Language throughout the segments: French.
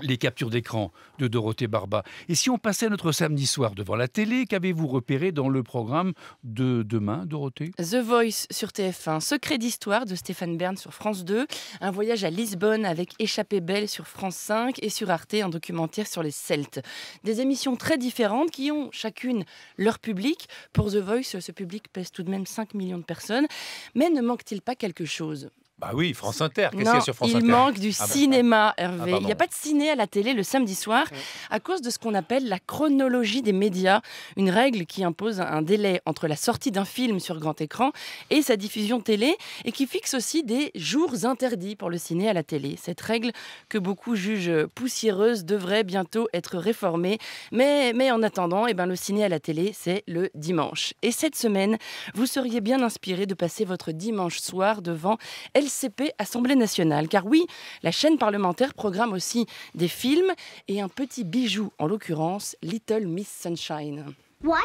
les captures d'écran de Dorothée Barba. Et si on passait notre samedi soir devant la télé, qu'avez-vous repéré dans le programme de demain, Dorothée The Voice sur TF1, Secret d'histoire de Stéphane Bern sur France 2, un voyage à Lisbonne avec Échappée Belle sur France 5 et sur Arte, un documentaire sur les Celtes. Des émissions très différentes qui ont chacune leur public. Pour The Voice, ce public pèse tout de même 5 millions de personnes. Mais ne manque-t-il pas quelque chose bah oui, France Inter. Qu'est-ce qu'il y sur France il Inter Il manque du ah bah, cinéma, ah, ah, Hervé. il n'y a pas de ciné à la télé le samedi soir à cause de ce qu'on appelle la chronologie des médias, une règle qui impose un délai entre la sortie d'un film sur grand écran et sa diffusion télé et qui fixe aussi des jours interdits pour le ciné à la télé. Cette règle que beaucoup jugent poussiéreuse devrait bientôt être réformée, mais, mais en attendant, eh ben, le ciné à la télé, c'est le dimanche. Et cette semaine, vous seriez bien inspiré de passer votre dimanche soir devant LCP Assemblée nationale. Car oui, la chaîne parlementaire programme aussi des films et un petit bijou, en l'occurrence Little Miss Sunshine. What?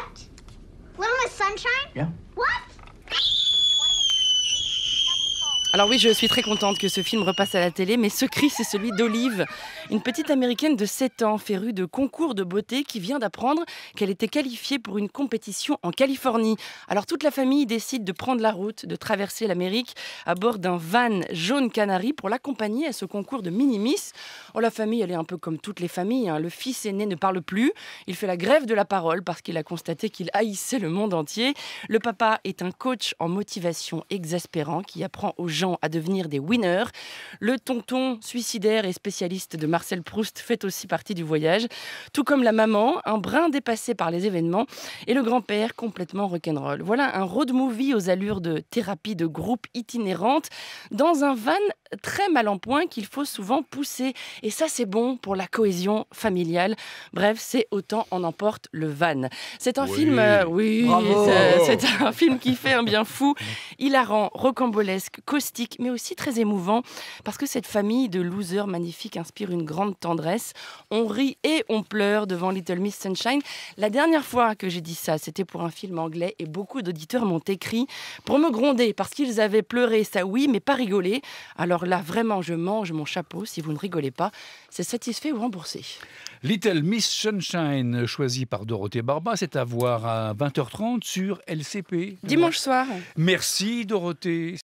Little Miss Sunshine? Yeah. What? Alors oui, je suis très contente que ce film repasse à la télé, mais ce cri, c'est celui d'Olive, une petite américaine de 7 ans, férue de concours de beauté, qui vient d'apprendre qu'elle était qualifiée pour une compétition en Californie. Alors toute la famille décide de prendre la route, de traverser l'Amérique à bord d'un van jaune canari pour l'accompagner à ce concours de minimis. Oh, la famille, elle est un peu comme toutes les familles. Hein. Le fils aîné ne parle plus. Il fait la grève de la parole parce qu'il a constaté qu'il haïssait le monde entier. Le papa est un coach en motivation exaspérant qui apprend aux jeunes à devenir des winners. Le tonton suicidaire et spécialiste de Marcel Proust fait aussi partie du voyage, tout comme la maman, un brin dépassé par les événements, et le grand-père complètement rock'n'roll. Voilà un road movie aux allures de thérapie de groupe itinérante dans un van très mal en point qu'il faut souvent pousser. Et ça, c'est bon pour la cohésion familiale. Bref, c'est autant en emporte le van. C'est un film, euh, oui, euh, c'est un film qui fait un bien fou, hilarant, rocambolesque, caustique, mais aussi très émouvant parce que cette famille de losers magnifiques inspire une grande tendresse. On rit et on pleure devant Little Miss Sunshine. La dernière fois que j'ai dit ça, c'était pour un film anglais et beaucoup d'auditeurs m'ont écrit pour me gronder parce qu'ils avaient pleuré, ça oui, mais pas rigolé. Alors là, vraiment, je mange mon chapeau, si vous ne rigolez pas. C'est satisfait ou remboursé. Little Miss Sunshine, choisie par Dorothée Barba, c'est à voir à 20h30 sur LCP. Dimanche soir. Merci Dorothée.